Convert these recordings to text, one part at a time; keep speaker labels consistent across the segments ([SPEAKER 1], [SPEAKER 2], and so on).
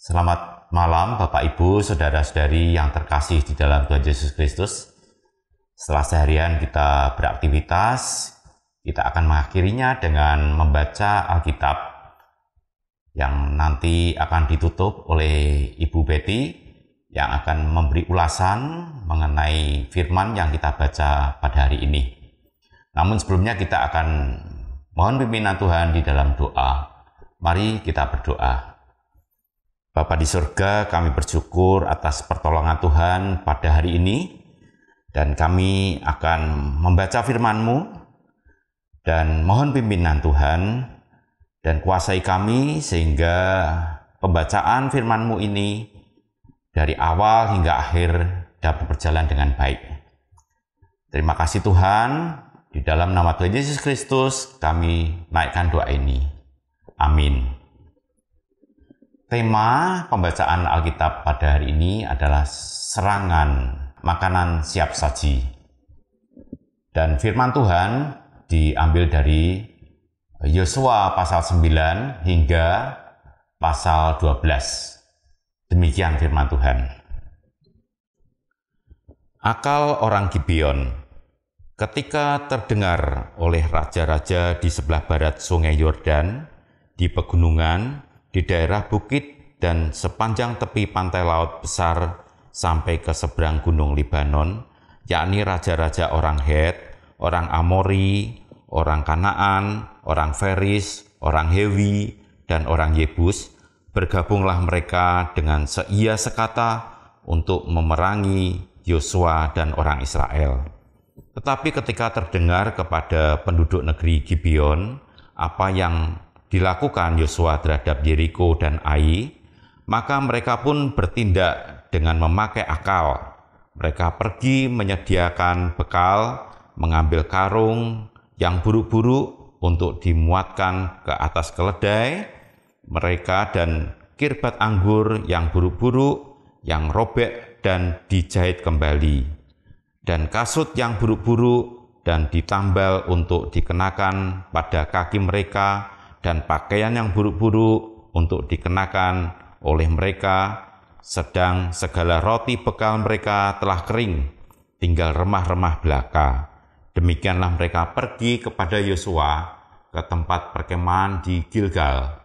[SPEAKER 1] Selamat malam Bapak Ibu, Saudara-saudari yang terkasih di dalam Tuhan Yesus Kristus. Setelah seharian kita beraktivitas, kita akan mengakhirinya dengan membaca Alkitab yang nanti akan ditutup oleh Ibu Betty yang akan memberi ulasan mengenai firman yang kita baca pada hari ini. Namun sebelumnya kita akan mohon pimpinan Tuhan di dalam doa. Mari kita berdoa. Bapa di surga, kami bersyukur atas pertolongan Tuhan pada hari ini, dan kami akan membaca firman-Mu, dan mohon pimpinan Tuhan, dan kuasai kami sehingga pembacaan firman-Mu ini dari awal hingga akhir dapat berjalan dengan baik. Terima kasih Tuhan, di dalam nama Tuhan Yesus Kristus kami naikkan doa ini. Amin. Tema pembacaan Alkitab pada hari ini adalah serangan makanan siap saji. Dan firman Tuhan diambil dari Yosua pasal 9 hingga pasal 12. Demikian firman Tuhan. Akal orang Gibeon ketika terdengar oleh raja-raja di sebelah barat sungai Yordan di pegunungan di daerah bukit dan sepanjang tepi pantai laut besar sampai ke seberang gunung Libanon, yakni raja-raja orang Het, orang Amori, orang Kanaan, orang Feris, orang Hewi, dan orang Yebus, bergabunglah mereka dengan seia sekata untuk memerangi Yosua dan orang Israel. Tetapi ketika terdengar kepada penduduk negeri Gibeon apa yang dilakukan Yosua terhadap Yeriko dan Ai, maka mereka pun bertindak dengan memakai akal. Mereka pergi menyediakan bekal, mengambil karung yang buruk-buruk untuk dimuatkan ke atas keledai, mereka dan kirbat anggur yang buruk-buruk, yang robek dan dijahit kembali, dan kasut yang buruk-buruk dan ditambal untuk dikenakan pada kaki mereka dan pakaian yang buruk-buruk untuk dikenakan oleh mereka, sedang segala roti bekal mereka telah kering, tinggal remah-remah belaka. Demikianlah mereka pergi kepada Yosua ke tempat perkemahan di Gilgal.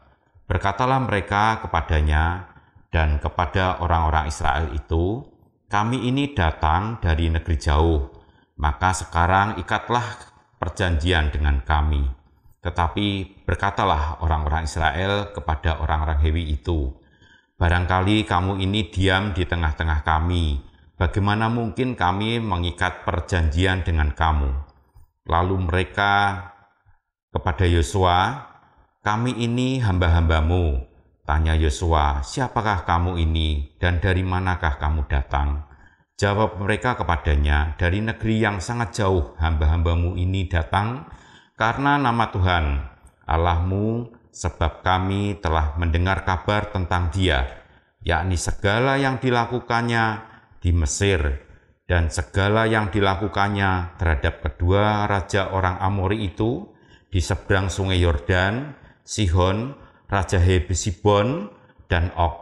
[SPEAKER 1] Berkatalah mereka kepadanya dan kepada orang-orang Israel itu, kami ini datang dari negeri jauh, maka sekarang ikatlah perjanjian dengan kami. Tetapi berkatalah orang-orang Israel kepada orang-orang Hewi itu, Barangkali kamu ini diam di tengah-tengah kami, bagaimana mungkin kami mengikat perjanjian dengan kamu? Lalu mereka kepada Yosua, kami ini hamba-hambamu. Tanya Yosua, siapakah kamu ini dan dari manakah kamu datang? Jawab mereka kepadanya, dari negeri yang sangat jauh hamba-hambamu ini datang karena nama Tuhan Allahmu, sebab kami telah mendengar kabar tentang Dia, yakni segala yang dilakukannya di Mesir dan segala yang dilakukannya terhadap kedua raja orang Amori itu di seberang sungai Yordan, Sihon, Raja Hebesibon, dan Ok,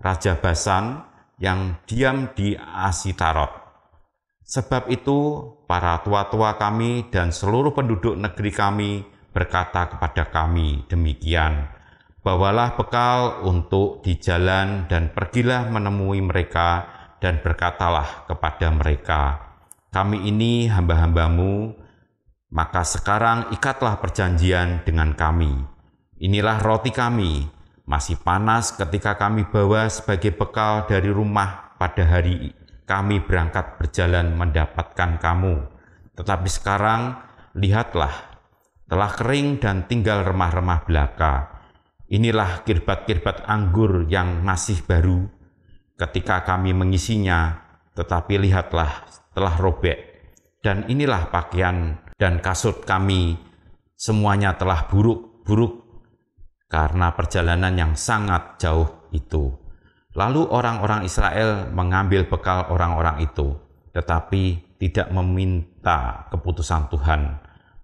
[SPEAKER 1] Raja Basan, yang diam di Asitarot. Sebab itu, para tua-tua kami dan seluruh penduduk negeri kami berkata kepada kami demikian, Bawalah bekal untuk di jalan dan pergilah menemui mereka dan berkatalah kepada mereka, Kami ini hamba-hambamu, maka sekarang ikatlah perjanjian dengan kami. Inilah roti kami, masih panas ketika kami bawa sebagai bekal dari rumah pada hari kami berangkat berjalan mendapatkan kamu. Tetapi sekarang, lihatlah telah kering dan tinggal remah-remah belaka. Inilah kirbat-kirbat anggur yang masih baru ketika kami mengisinya, tetapi lihatlah telah robek. Dan inilah pakaian dan kasut kami, semuanya telah buruk-buruk karena perjalanan yang sangat jauh itu. Lalu orang-orang Israel mengambil bekal orang-orang itu, tetapi tidak meminta keputusan Tuhan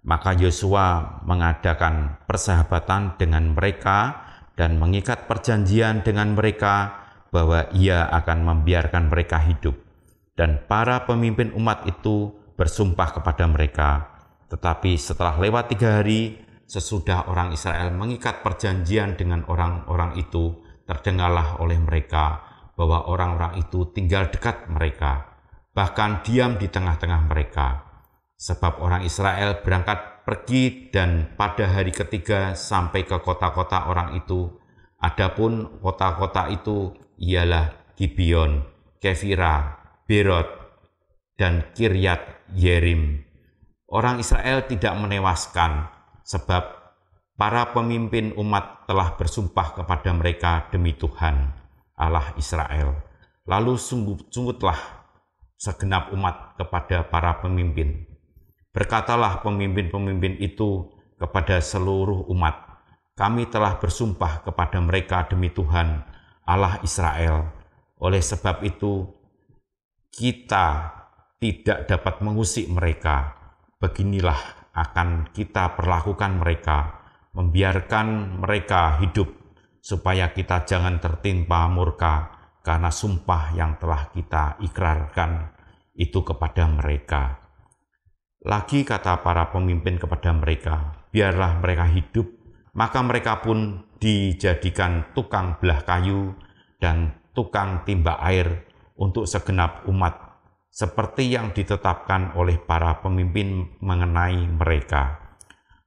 [SPEAKER 1] maka Yosua mengadakan persahabatan dengan mereka dan mengikat perjanjian dengan mereka bahwa ia akan membiarkan mereka hidup. Dan para pemimpin umat itu bersumpah kepada mereka. Tetapi setelah lewat tiga hari, sesudah orang Israel mengikat perjanjian dengan orang-orang itu, terdengarlah oleh mereka bahwa orang-orang itu tinggal dekat mereka, bahkan diam di tengah-tengah mereka Sebab orang Israel berangkat pergi dan pada hari ketiga sampai ke kota-kota orang itu. Adapun kota-kota itu ialah Gibeon, Kefira, Berot, dan Kiryat Yerim. Orang Israel tidak menewaskan, sebab para pemimpin umat telah bersumpah kepada mereka demi Tuhan, Allah Israel. Lalu sungguh-sungguhlah segenap umat kepada para pemimpin Berkatalah pemimpin-pemimpin itu kepada seluruh umat, kami telah bersumpah kepada mereka demi Tuhan, Allah Israel. Oleh sebab itu, kita tidak dapat mengusik mereka. Beginilah akan kita perlakukan mereka, membiarkan mereka hidup, supaya kita jangan tertimpa murka karena sumpah yang telah kita ikrarkan itu kepada mereka.' Lagi kata para pemimpin kepada mereka, biarlah mereka hidup, maka mereka pun dijadikan tukang belah kayu dan tukang timba air untuk segenap umat, seperti yang ditetapkan oleh para pemimpin mengenai mereka.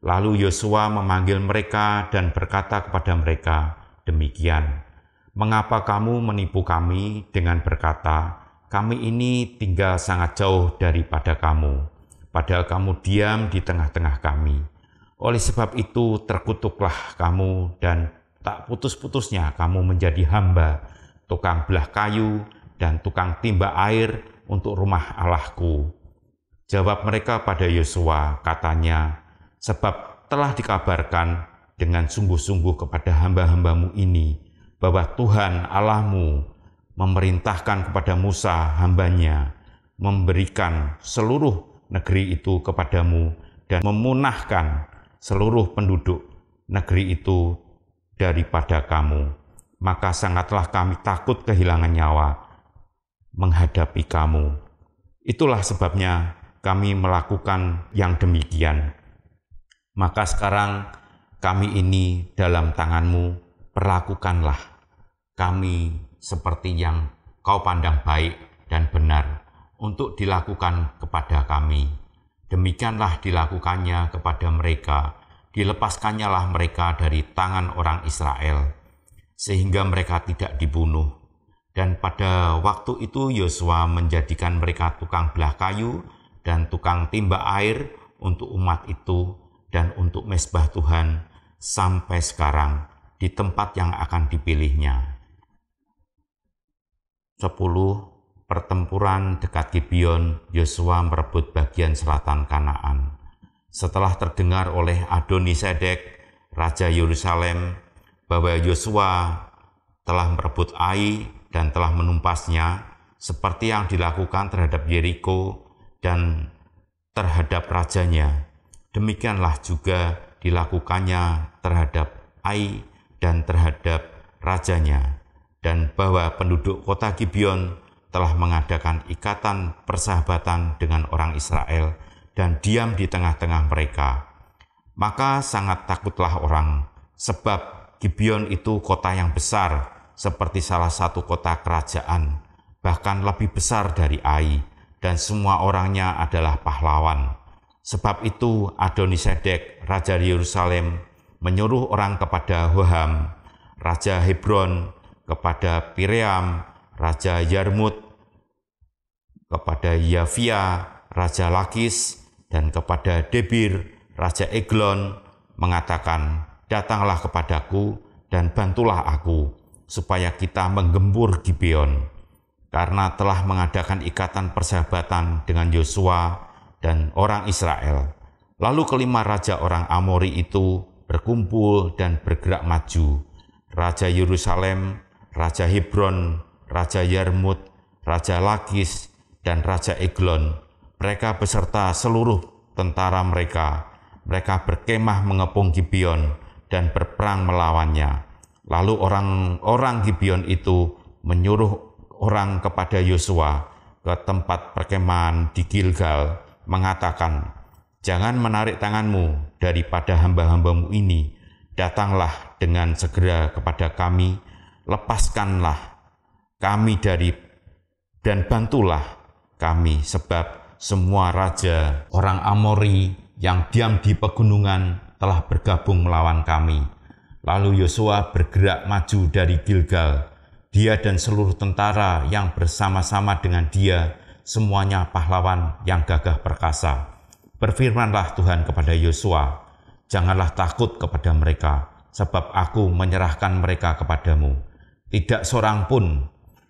[SPEAKER 1] Lalu Yosua memanggil mereka dan berkata kepada mereka, demikian, mengapa kamu menipu kami dengan berkata, kami ini tinggal sangat jauh daripada kamu padahal kamu diam di tengah-tengah kami. Oleh sebab itu terkutuklah kamu dan tak putus-putusnya kamu menjadi hamba, tukang belah kayu dan tukang timba air untuk rumah Allahku. Jawab mereka pada Yosua, katanya, sebab telah dikabarkan dengan sungguh-sungguh kepada hamba-hambamu ini, bahwa Tuhan Allahmu memerintahkan kepada Musa hambanya, memberikan seluruh negeri itu kepadamu dan memunahkan seluruh penduduk negeri itu daripada kamu. Maka sangatlah kami takut kehilangan nyawa menghadapi kamu. Itulah sebabnya kami melakukan yang demikian. Maka sekarang kami ini dalam tanganmu, perlakukanlah kami seperti yang kau pandang baik dan benar untuk dilakukan kepada kami. Demikianlah dilakukannya kepada mereka, dilepaskannya lah mereka dari tangan orang Israel, sehingga mereka tidak dibunuh. Dan pada waktu itu Yosua menjadikan mereka tukang belah kayu dan tukang timba air untuk umat itu dan untuk mesbah Tuhan sampai sekarang di tempat yang akan dipilihnya. 10 Pertempuran dekat Gibeon, Yosua merebut bagian selatan Kanaan. Setelah terdengar oleh Adoni Sedek, Raja Yerusalem, bahwa Yosua telah merebut Ai dan telah menumpasnya, seperti yang dilakukan terhadap Yeriko dan terhadap rajanya. Demikianlah juga dilakukannya terhadap Ai dan terhadap rajanya, dan bahwa penduduk kota Gibeon telah mengadakan ikatan persahabatan dengan orang Israel dan diam di tengah-tengah mereka. Maka sangat takutlah orang, sebab Gibeon itu kota yang besar, seperti salah satu kota kerajaan, bahkan lebih besar dari Ai, dan semua orangnya adalah pahlawan. Sebab itu Adonisedek, Raja Yerusalem, menyuruh orang kepada Hoham, Raja Hebron, kepada Piream, Raja Yarmut, kepada Yavia, Raja Lakis, dan kepada Debir, Raja Eglon, mengatakan, Datanglah kepadaku dan bantulah aku, supaya kita menggembur Gibeon. Karena telah mengadakan ikatan persahabatan dengan Yosua dan orang Israel. Lalu kelima raja orang Amori itu berkumpul dan bergerak maju. Raja Yerusalem, Raja Hebron, Raja Yarmut, Raja Lakis, dan Raja Eglon. Mereka beserta seluruh tentara mereka. Mereka berkemah mengepung Gibeon dan berperang melawannya. Lalu orang-orang Gibeon itu menyuruh orang kepada Yosua ke tempat perkemahan di Gilgal, mengatakan, Jangan menarik tanganmu daripada hamba-hambamu ini, datanglah dengan segera kepada kami, lepaskanlah kami dari dan bantulah kami sebab semua raja orang Amori yang diam di pegunungan telah bergabung melawan kami. Lalu Yosua bergerak maju dari Gilgal. Dia dan seluruh tentara yang bersama-sama dengan dia, semuanya pahlawan yang gagah perkasa. Berfirmanlah Tuhan kepada Yosua, janganlah takut kepada mereka, sebab aku menyerahkan mereka kepadamu. Tidak seorang pun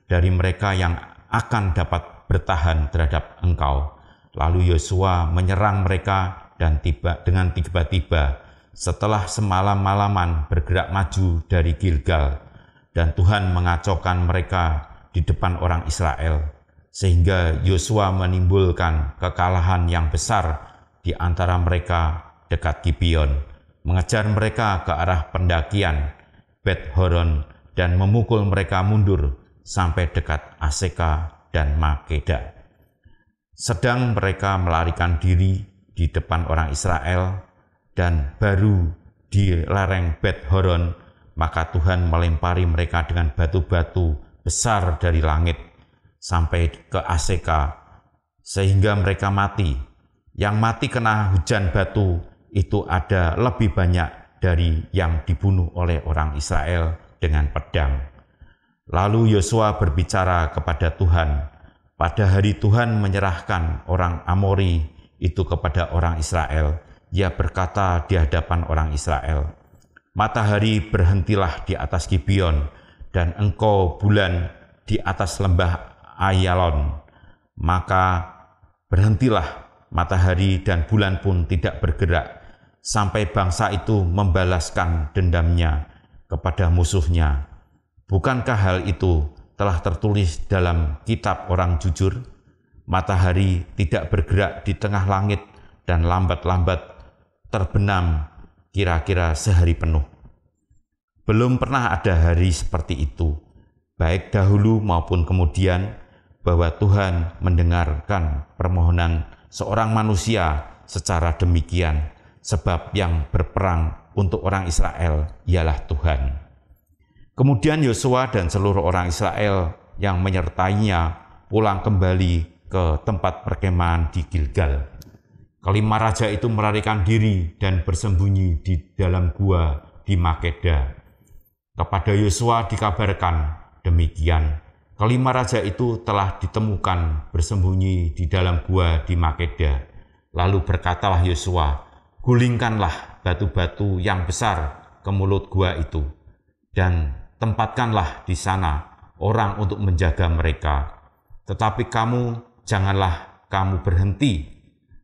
[SPEAKER 1] dari mereka yang akan dapat bertahan terhadap engkau. Lalu Yosua menyerang mereka dan tiba dengan tiba-tiba setelah semalam malaman bergerak maju dari Gilgal dan Tuhan mengacaukan mereka di depan orang Israel sehingga Yosua menimbulkan kekalahan yang besar di antara mereka dekat Gibeon mengejar mereka ke arah pendakian Bet Horon dan memukul mereka mundur sampai dekat Aseka dan Makeda. Sedang mereka melarikan diri di depan orang Israel dan baru di lereng Bet Horon, maka Tuhan melempari mereka dengan batu-batu besar dari langit sampai ke Aseka sehingga mereka mati. Yang mati kena hujan batu itu ada lebih banyak dari yang dibunuh oleh orang Israel dengan pedang. Lalu Yosua berbicara kepada Tuhan. Pada hari Tuhan menyerahkan orang Amori itu kepada orang Israel. Ia berkata di hadapan orang Israel, Matahari berhentilah di atas Gibeon, dan engkau bulan di atas lembah Ayalon. Maka berhentilah matahari dan bulan pun tidak bergerak, sampai bangsa itu membalaskan dendamnya kepada musuhnya Bukankah hal itu telah tertulis dalam kitab orang jujur? Matahari tidak bergerak di tengah langit dan lambat-lambat terbenam kira-kira sehari penuh. Belum pernah ada hari seperti itu, baik dahulu maupun kemudian, bahwa Tuhan mendengarkan permohonan seorang manusia secara demikian, sebab yang berperang untuk orang Israel ialah Tuhan. Kemudian Yosua dan seluruh orang Israel yang menyertainya pulang kembali ke tempat perkemahan di Gilgal. Kelima raja itu melarikan diri dan bersembunyi di dalam gua di Makeda. Kepada Yosua dikabarkan demikian. Kelima raja itu telah ditemukan bersembunyi di dalam gua di Makeda. Lalu berkatalah Yosua, gulingkanlah batu-batu yang besar ke mulut gua itu. Dan tempatkanlah di sana orang untuk menjaga mereka. Tetapi kamu janganlah kamu berhenti,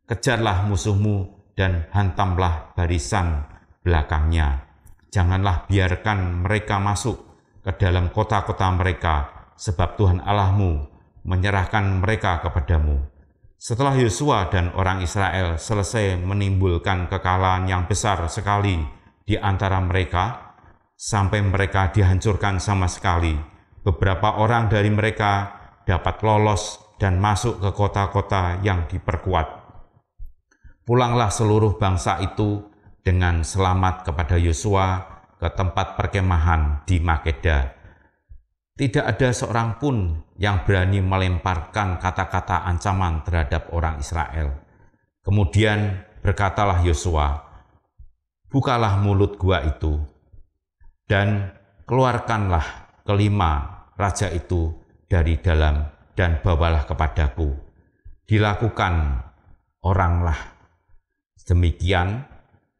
[SPEAKER 1] kejarlah musuhmu dan hantamlah barisan belakangnya. Janganlah biarkan mereka masuk ke dalam kota-kota mereka, sebab Tuhan Allahmu menyerahkan mereka kepadamu. Setelah Yosua dan orang Israel selesai menimbulkan kekalahan yang besar sekali di antara mereka, sampai mereka dihancurkan sama sekali. Beberapa orang dari mereka dapat lolos dan masuk ke kota-kota yang diperkuat. Pulanglah seluruh bangsa itu dengan selamat kepada Yosua ke tempat perkemahan di Makeda. Tidak ada seorang pun yang berani melemparkan kata-kata ancaman terhadap orang Israel. Kemudian berkatalah Yosua, "Bukalah mulut gua itu, dan keluarkanlah kelima raja itu dari dalam dan bawalah kepadaku. Dilakukan oranglah. Demikian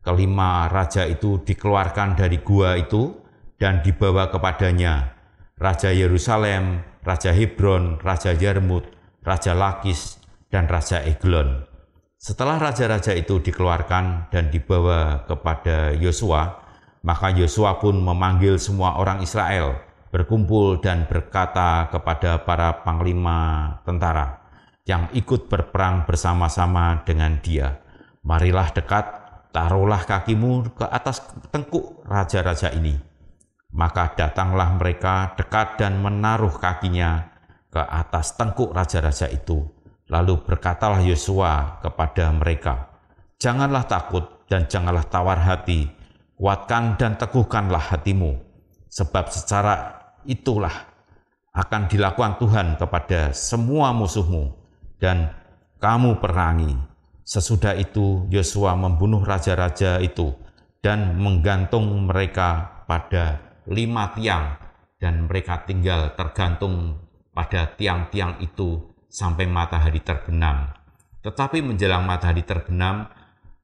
[SPEAKER 1] kelima raja itu dikeluarkan dari gua itu dan dibawa kepadanya Raja Yerusalem, Raja Hebron, Raja Yarmut, Raja Lakis, dan Raja Eglon. Setelah raja-raja itu dikeluarkan dan dibawa kepada Yosua, maka Yosua pun memanggil semua orang Israel, berkumpul dan berkata kepada para panglima tentara yang ikut berperang bersama-sama dengan dia, Marilah dekat, taruhlah kakimu ke atas tengkuk raja-raja ini. Maka datanglah mereka dekat dan menaruh kakinya ke atas tengkuk raja-raja itu. Lalu berkatalah Yosua kepada mereka, Janganlah takut dan janganlah tawar hati, kuatkan dan teguhkanlah hatimu, sebab secara itulah akan dilakukan Tuhan kepada semua musuhmu dan kamu perangi. Sesudah itu Yosua membunuh raja-raja itu dan menggantung mereka pada lima tiang dan mereka tinggal tergantung pada tiang-tiang itu sampai matahari terbenam. Tetapi menjelang matahari terbenam,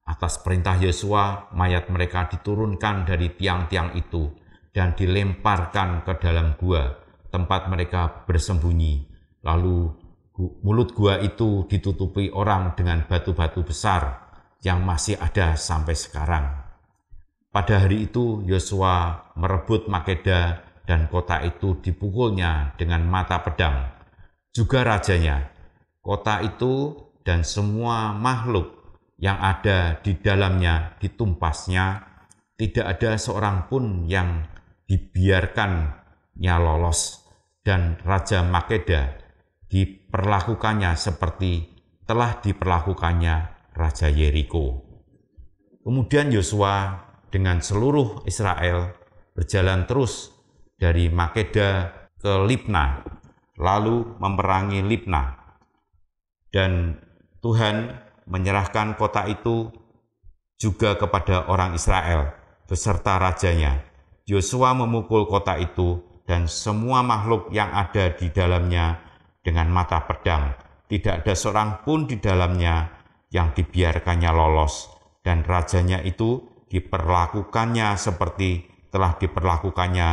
[SPEAKER 1] Atas perintah Yosua, mayat mereka diturunkan dari tiang-tiang itu dan dilemparkan ke dalam gua, tempat mereka bersembunyi. Lalu mulut gua itu ditutupi orang dengan batu-batu besar yang masih ada sampai sekarang. Pada hari itu Yosua merebut Makeda dan kota itu dipukulnya dengan mata pedang. Juga rajanya, kota itu dan semua makhluk yang ada di dalamnya ditumpasnya, tidak ada seorang pun yang dibiarkannya lolos dan Raja Makeda diperlakukannya seperti telah diperlakukannya Raja Yeriko. Kemudian Yosua dengan seluruh Israel berjalan terus dari Makeda ke Libna, lalu memerangi Libna. Dan Tuhan menyerahkan kota itu juga kepada orang Israel beserta rajanya. Yosua memukul kota itu dan semua makhluk yang ada di dalamnya dengan mata pedang. Tidak ada seorang pun di dalamnya yang dibiarkannya lolos dan rajanya itu diperlakukannya seperti telah diperlakukannya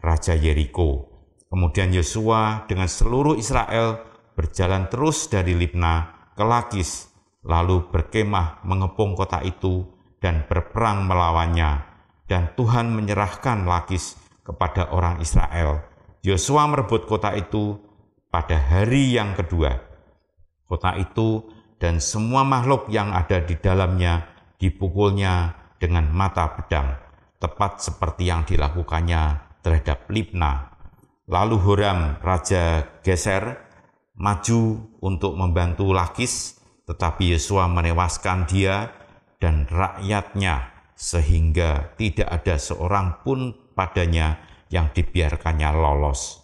[SPEAKER 1] Raja Yeriko. Kemudian Yosua dengan seluruh Israel berjalan terus dari Libna ke Lakis lalu berkemah mengepung kota itu dan berperang melawannya. Dan Tuhan menyerahkan Lakis kepada orang Israel. Yosua merebut kota itu pada hari yang kedua. Kota itu dan semua makhluk yang ada di dalamnya dipukulnya dengan mata pedang, tepat seperti yang dilakukannya terhadap Libna. Lalu Horam, Raja Geser, maju untuk membantu Lakis tetapi Yosua menewaskan dia dan rakyatnya sehingga tidak ada seorang pun padanya yang dibiarkannya lolos.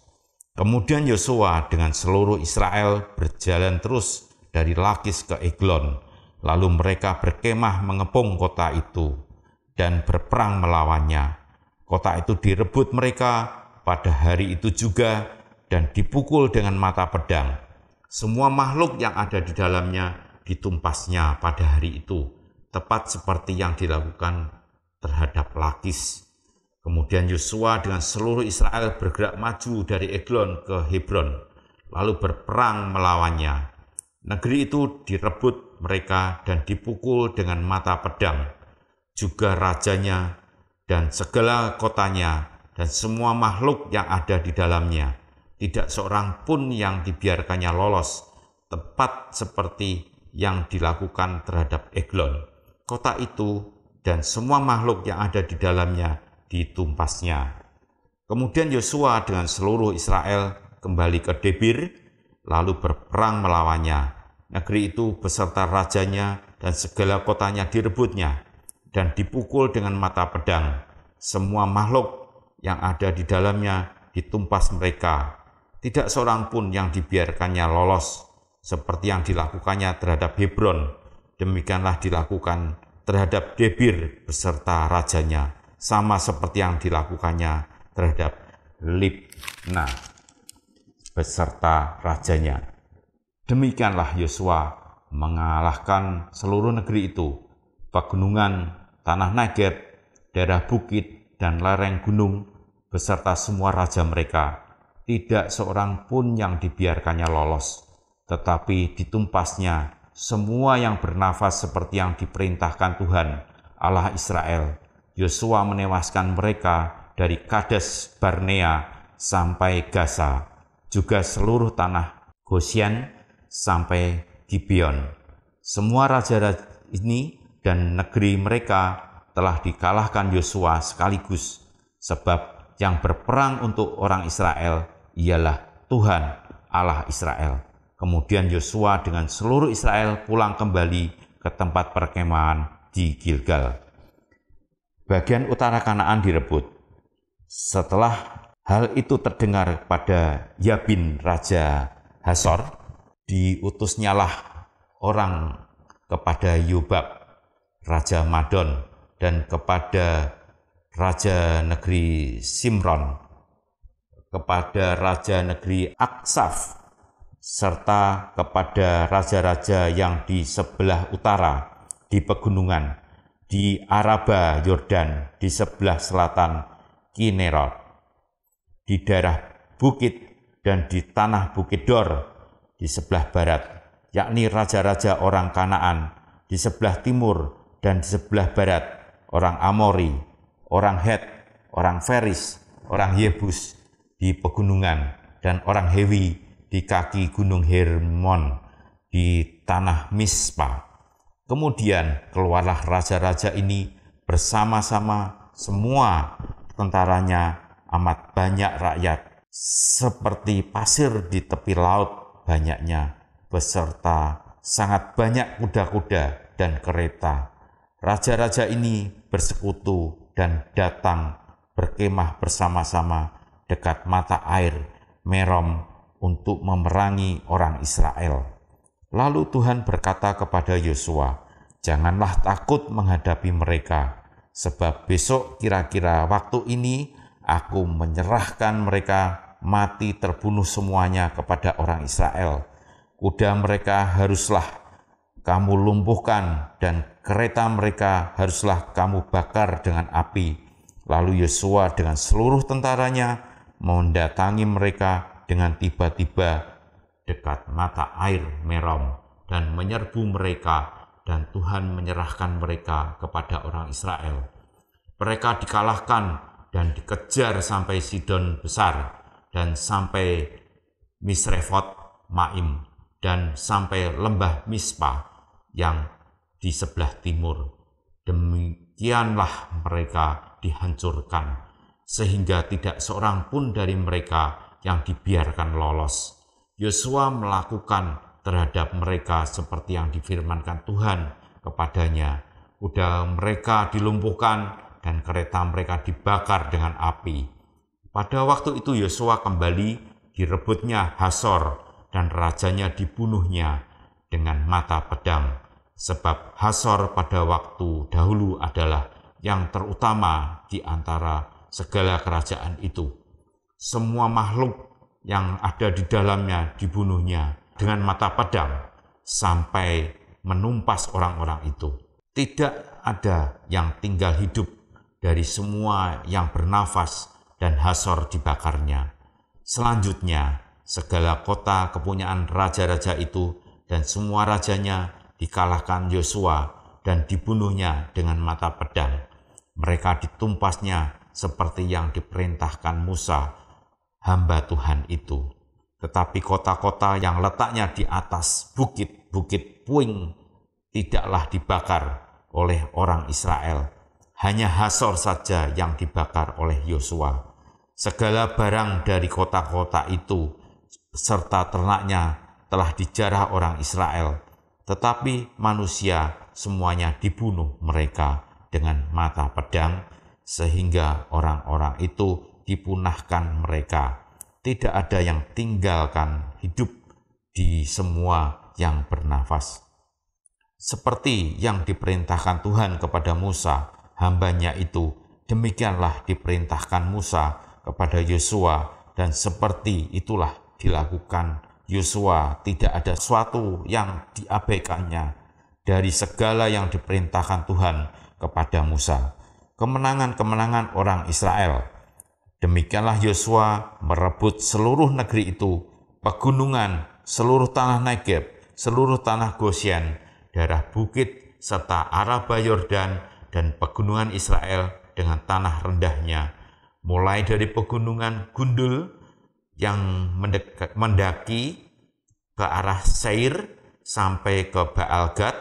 [SPEAKER 1] Kemudian Yosua dengan seluruh Israel berjalan terus dari Lakis ke Eglon, lalu mereka berkemah mengepung kota itu dan berperang melawannya. Kota itu direbut mereka pada hari itu juga dan dipukul dengan mata pedang. Semua makhluk yang ada di dalamnya ditumpasnya pada hari itu, tepat seperti yang dilakukan terhadap Lakis. Kemudian Yosua dengan seluruh Israel bergerak maju dari Eglon ke Hebron, lalu berperang melawannya. Negeri itu direbut mereka dan dipukul dengan mata pedang, juga rajanya dan segala kotanya dan semua makhluk yang ada di dalamnya. Tidak seorang pun yang dibiarkannya lolos, tepat seperti yang dilakukan terhadap Eglon. Kota itu dan semua makhluk yang ada di dalamnya ditumpasnya. Kemudian Yosua dengan seluruh Israel kembali ke Debir, lalu berperang melawannya. Negeri itu beserta rajanya dan segala kotanya direbutnya dan dipukul dengan mata pedang. Semua makhluk yang ada di dalamnya ditumpas mereka. Tidak seorang pun yang dibiarkannya lolos seperti yang dilakukannya terhadap Hebron, demikianlah dilakukan terhadap Debir beserta rajanya, sama seperti yang dilakukannya terhadap Libna beserta rajanya. Demikianlah Yosua mengalahkan seluruh negeri itu, pegunungan, tanah Negeb, daerah bukit, dan lereng gunung, beserta semua raja mereka. Tidak seorang pun yang dibiarkannya lolos tetapi ditumpasnya semua yang bernafas seperti yang diperintahkan Tuhan Allah Israel. Yosua menewaskan mereka dari Kades Barnea sampai Gaza, juga seluruh tanah Goshen sampai Gibeon. Semua raja-raja ini dan negeri mereka telah dikalahkan Yosua sekaligus, sebab yang berperang untuk orang Israel ialah Tuhan Allah Israel. Kemudian Yosua dengan seluruh Israel pulang kembali ke tempat perkemahan di Gilgal. Bagian utara Kanaan direbut. Setelah hal itu terdengar pada Yabin Raja Hasor, diutusnyalah orang kepada Yobab Raja Madon dan kepada Raja Negeri Simron, kepada Raja Negeri Aksaf serta kepada raja-raja yang di sebelah utara, di pegunungan, di Araba Yordan, di sebelah selatan Kinerot, di daerah bukit dan di tanah bukit Dor, di sebelah barat, yakni raja-raja orang Kanaan, di sebelah timur dan di sebelah barat, orang Amori, orang Het, orang Feris, orang Yebus, di pegunungan, dan orang Hewi, di kaki Gunung Hermon di tanah Mispa. Kemudian keluarlah raja-raja ini bersama-sama semua tentaranya amat banyak rakyat seperti pasir di tepi laut banyaknya beserta sangat banyak kuda-kuda dan kereta. Raja-raja ini bersekutu dan datang berkemah bersama-sama dekat mata air Merom untuk memerangi orang Israel. Lalu Tuhan berkata kepada Yosua, "Janganlah takut menghadapi mereka, sebab besok kira-kira waktu ini aku menyerahkan mereka mati terbunuh semuanya kepada orang Israel. Kuda mereka haruslah kamu lumpuhkan dan kereta mereka haruslah kamu bakar dengan api." Lalu Yosua dengan seluruh tentaranya mendatangi mereka dengan tiba-tiba dekat mata air Merom dan menyerbu mereka dan Tuhan menyerahkan mereka kepada orang Israel. Mereka dikalahkan dan dikejar sampai Sidon besar dan sampai Misrefot Maim dan sampai lembah Mispa yang di sebelah timur. Demikianlah mereka dihancurkan sehingga tidak seorang pun dari mereka yang dibiarkan lolos. Yosua melakukan terhadap mereka seperti yang difirmankan Tuhan kepadanya. Kuda mereka dilumpuhkan dan kereta mereka dibakar dengan api. Pada waktu itu Yosua kembali direbutnya Hasor dan rajanya dibunuhnya dengan mata pedang. Sebab Hasor pada waktu dahulu adalah yang terutama di antara segala kerajaan itu semua makhluk yang ada di dalamnya dibunuhnya dengan mata pedang sampai menumpas orang-orang itu. Tidak ada yang tinggal hidup dari semua yang bernafas dan Hasor dibakarnya. Selanjutnya, segala kota kepunyaan raja-raja itu dan semua rajanya dikalahkan Yosua dan dibunuhnya dengan mata pedang. Mereka ditumpasnya seperti yang diperintahkan Musa hamba Tuhan itu. Tetapi kota-kota yang letaknya di atas bukit-bukit puing tidaklah dibakar oleh orang Israel. Hanya Hasor saja yang dibakar oleh Yosua. Segala barang dari kota-kota itu serta ternaknya telah dijarah orang Israel, tetapi manusia semuanya dibunuh mereka dengan mata pedang, sehingga orang-orang itu dipunahkan mereka. Tidak ada yang tinggalkan hidup di semua yang bernafas. Seperti yang diperintahkan Tuhan kepada Musa, hambanya itu, demikianlah diperintahkan Musa kepada Yosua, dan seperti itulah dilakukan Yosua. Tidak ada suatu yang diabaikannya dari segala yang diperintahkan Tuhan kepada Musa. Kemenangan-kemenangan orang Israel Demikianlah Yosua merebut seluruh negeri itu, pegunungan, seluruh tanah Negeb, seluruh tanah Goshen, daerah bukit, serta Araba Yordan dan pegunungan Israel dengan tanah rendahnya, mulai dari pegunungan Gundul yang mendaki ke arah Seir sampai ke Baal Gad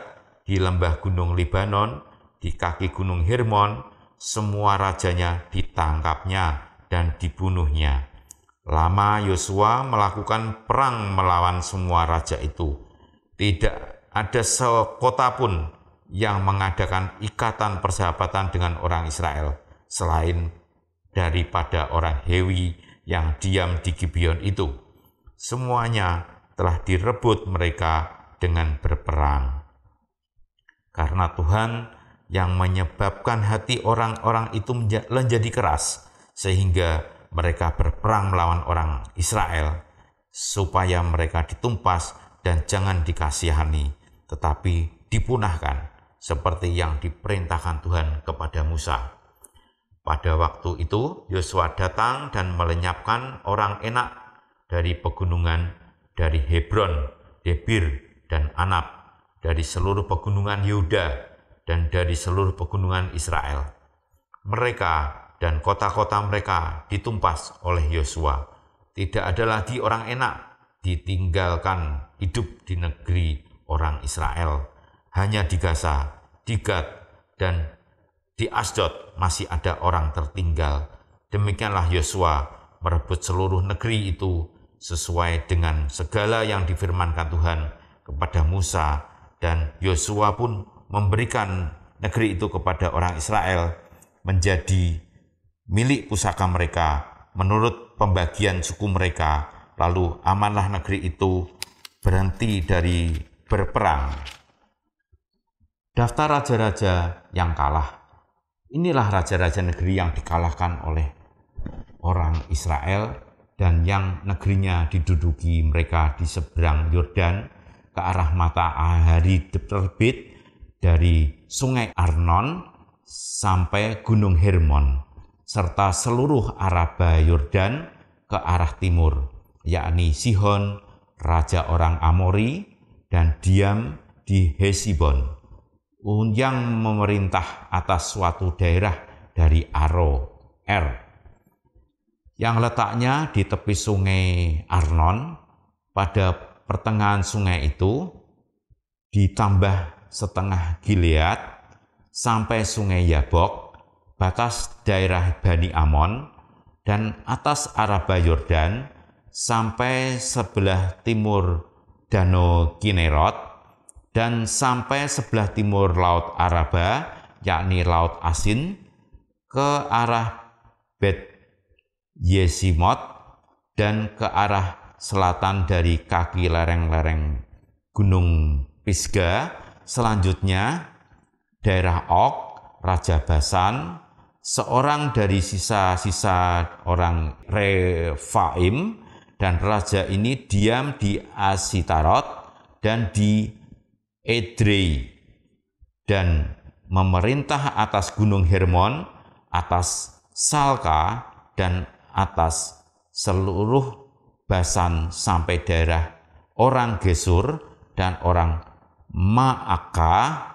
[SPEAKER 1] di lembah gunung Libanon, di kaki gunung Hermon, semua rajanya ditangkapnya dan dibunuhnya. Lama Yosua melakukan perang melawan semua raja itu. Tidak ada sekota pun yang mengadakan ikatan persahabatan dengan orang Israel selain daripada orang Hewi yang diam di Gibeon itu. Semuanya telah direbut mereka dengan berperang. Karena Tuhan yang menyebabkan hati orang-orang itu menjadi keras, sehingga mereka berperang melawan orang Israel supaya mereka ditumpas dan jangan dikasihani tetapi dipunahkan seperti yang diperintahkan Tuhan kepada Musa. Pada waktu itu Yosua datang dan melenyapkan orang enak dari pegunungan dari Hebron, Debir, dan Anab, dari seluruh pegunungan Yehuda, dan dari seluruh pegunungan Israel. Mereka dan kota-kota mereka ditumpas oleh Yosua. Tidak ada lagi orang enak ditinggalkan hidup di negeri orang Israel. Hanya di Gaza, di Gad, dan di Asdod masih ada orang tertinggal. Demikianlah Yosua merebut seluruh negeri itu sesuai dengan segala yang difirmankan Tuhan kepada Musa dan Yosua pun memberikan negeri itu kepada orang Israel menjadi milik pusaka mereka menurut pembagian suku mereka, lalu amanlah negeri itu berhenti dari berperang. Daftar raja-raja yang kalah. Inilah raja-raja negeri yang dikalahkan oleh orang Israel dan yang negerinya diduduki mereka di seberang Yordan ke arah mata matahari terbit dari sungai Arnon sampai gunung Hermon serta seluruh Araba Yordan ke arah timur, yakni Sihon, raja orang Amori, dan diam di Hesibon, yang memerintah atas suatu daerah dari Aro, Er, yang letaknya di tepi sungai Arnon, pada pertengahan sungai itu, ditambah setengah Gilead, sampai sungai Yabok, batas daerah Bani Amon dan atas Araba Yordan sampai sebelah timur Danau Kinerot dan sampai sebelah timur Laut Araba yakni Laut Asin ke arah Bet Yesimot dan ke arah selatan dari kaki lereng-lereng Gunung Pisgah selanjutnya daerah Ok, Raja Basan, seorang dari sisa-sisa orang Refaim dan raja ini diam di Asitarot dan di Edrei dan memerintah atas Gunung Hermon, atas Salka dan atas seluruh Basan sampai daerah orang Gesur dan orang Maaka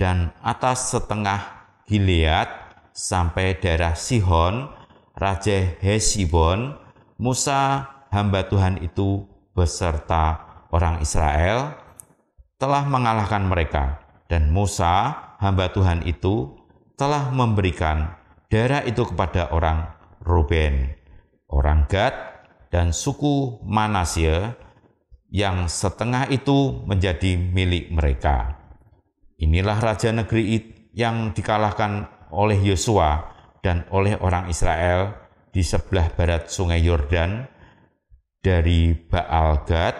[SPEAKER 1] dan atas setengah Gilead sampai daerah Sihon, Raja Hesibon, Musa hamba Tuhan itu beserta orang Israel telah mengalahkan mereka dan Musa hamba Tuhan itu telah memberikan daerah itu kepada orang Ruben, orang Gad dan suku Manasye yang setengah itu menjadi milik mereka. Inilah raja negeri yang dikalahkan oleh Yosua dan oleh orang Israel di sebelah barat sungai Yordan dari Baal Gad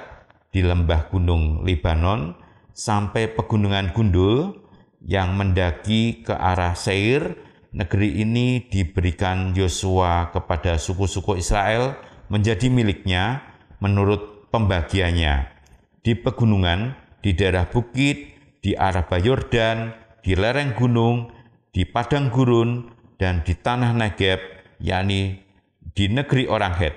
[SPEAKER 1] di lembah gunung Libanon sampai pegunungan Gundul yang mendaki ke arah Seir negeri ini diberikan Yosua kepada suku-suku Israel menjadi miliknya menurut pembagiannya. Di pegunungan, di daerah bukit, di arah Yordan, di lereng gunung, di padang gurun dan di tanah Negeb, yakni di negeri orang Het,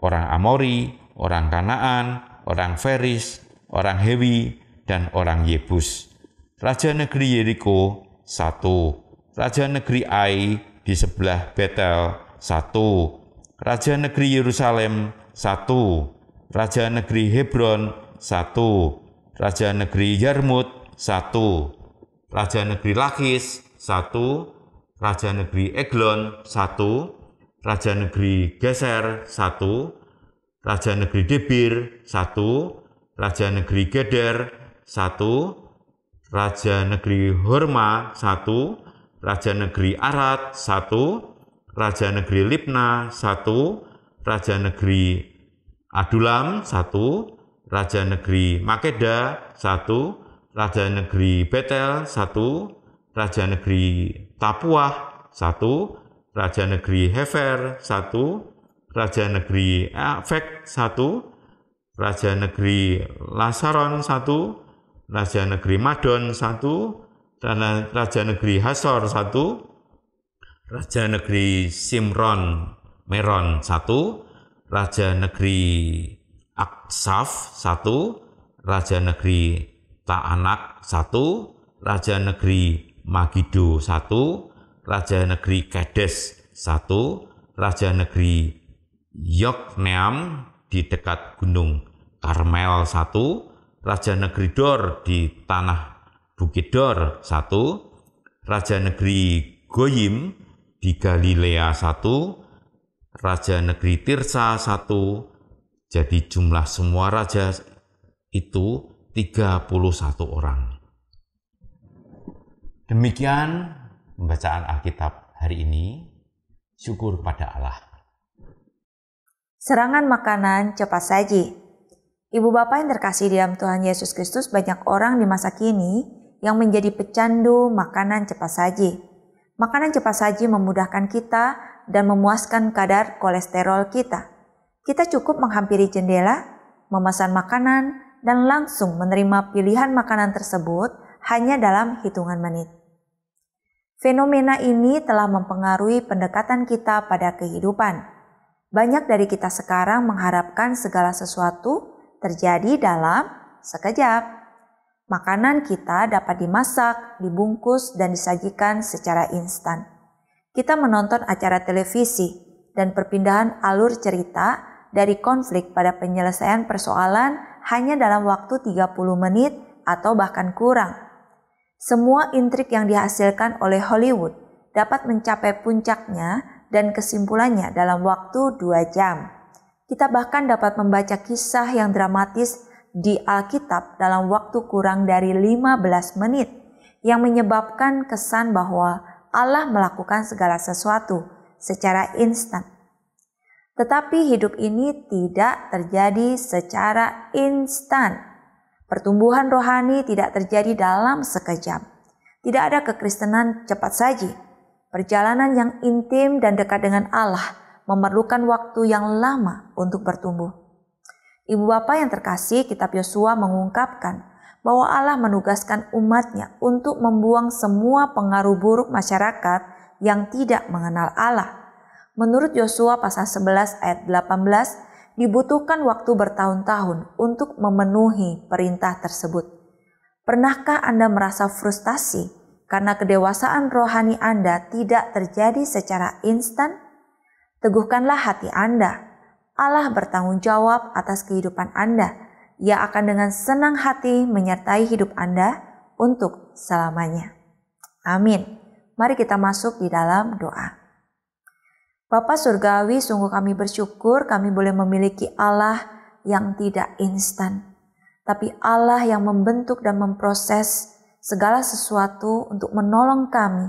[SPEAKER 1] orang Amori, orang Kanaan, orang Feris, orang Hewi, dan orang Yebus. Raja negeri Yeriko satu, Raja negeri Ai di sebelah Betel satu, Raja negeri Yerusalem satu, Raja negeri Hebron satu, Raja negeri Yarmut satu, Raja negeri Lakis satu, Raja Negeri Eglon satu, Raja Negeri Geser satu, Raja Negeri Debir satu, Raja Negeri Geder satu, Raja Negeri Horma satu, Raja Negeri Arat satu, Raja Negeri Lipna satu, Raja Negeri Adulam satu, Raja Negeri Makeda satu, Raja Negeri Betel satu, Raja Negeri Tapua satu, Raja Negeri Hever satu, Raja Negeri Afek satu, Raja Negeri Lasaron satu, Raja Negeri Madon satu, Raja Negeri Hasor satu, Raja Negeri Simron Meron satu, Raja Negeri Aksaf satu, Raja Negeri Taanak satu, Raja Negeri Magido 1, Raja Negeri Kades 1, Raja Negeri Yokneam di dekat Gunung Karmel 1, Raja Negeri Dor di Tanah Bukit Dor 1, Raja Negeri Goyim di Galilea 1, Raja Negeri Tirsa 1, jadi jumlah semua raja itu 31 orang. Demikian pembacaan Alkitab hari ini. Syukur pada Allah.
[SPEAKER 2] Serangan makanan cepat saji. Ibu bapak yang terkasih di dalam Tuhan Yesus Kristus, banyak orang di masa kini yang menjadi pecandu makanan cepat saji. Makanan cepat saji memudahkan kita dan memuaskan kadar kolesterol kita. Kita cukup menghampiri jendela, memesan makanan, dan langsung menerima pilihan makanan tersebut hanya dalam hitungan menit. Fenomena ini telah mempengaruhi pendekatan kita pada kehidupan. Banyak dari kita sekarang mengharapkan segala sesuatu terjadi dalam sekejap. Makanan kita dapat dimasak, dibungkus, dan disajikan secara instan. Kita menonton acara televisi dan perpindahan alur cerita dari konflik pada penyelesaian persoalan hanya dalam waktu 30 menit atau bahkan kurang. Semua intrik yang dihasilkan oleh Hollywood dapat mencapai puncaknya dan kesimpulannya dalam waktu dua jam. Kita bahkan dapat membaca kisah yang dramatis di Alkitab dalam waktu kurang dari 15 menit yang menyebabkan kesan bahwa Allah melakukan segala sesuatu secara instan. Tetapi hidup ini tidak terjadi secara instan. Pertumbuhan rohani tidak terjadi dalam sekejap. Tidak ada kekristenan cepat saji. Perjalanan yang intim dan dekat dengan Allah memerlukan waktu yang lama untuk bertumbuh. Ibu bapa yang terkasih, kitab Yosua mengungkapkan bahwa Allah menugaskan umatnya untuk membuang semua pengaruh buruk masyarakat yang tidak mengenal Allah. Menurut Yosua pasal 11 ayat 18, dibutuhkan waktu bertahun-tahun untuk memenuhi perintah tersebut. Pernahkah Anda merasa frustasi karena kedewasaan rohani Anda tidak terjadi secara instan? Teguhkanlah hati Anda. Allah bertanggung jawab atas kehidupan Anda. Ia akan dengan senang hati menyertai hidup Anda untuk selamanya. Amin. Mari kita masuk di dalam doa. Bapak Surgawi, sungguh kami bersyukur kami boleh memiliki Allah yang tidak instan, tapi Allah yang membentuk dan memproses segala sesuatu untuk menolong kami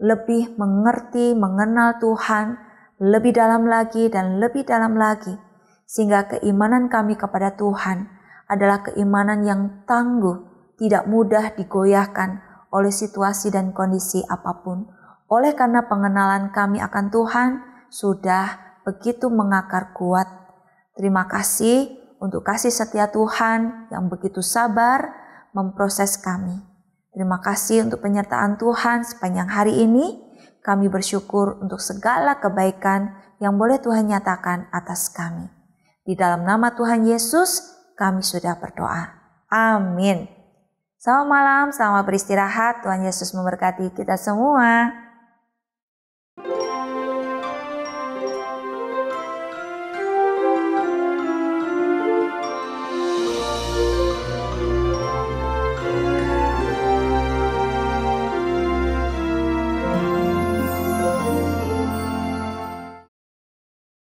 [SPEAKER 2] lebih mengerti, mengenal Tuhan lebih dalam lagi dan lebih dalam lagi, sehingga keimanan kami kepada Tuhan adalah keimanan yang tangguh, tidak mudah digoyahkan oleh situasi dan kondisi apapun. Oleh karena pengenalan kami akan Tuhan sudah begitu mengakar kuat. Terima kasih untuk kasih setia Tuhan yang begitu sabar memproses kami. Terima kasih untuk penyertaan Tuhan sepanjang hari ini. Kami bersyukur untuk segala kebaikan yang boleh Tuhan nyatakan atas kami. Di dalam nama Tuhan Yesus, kami sudah berdoa. Amin. Selamat malam, selamat beristirahat. Tuhan Yesus memberkati kita semua.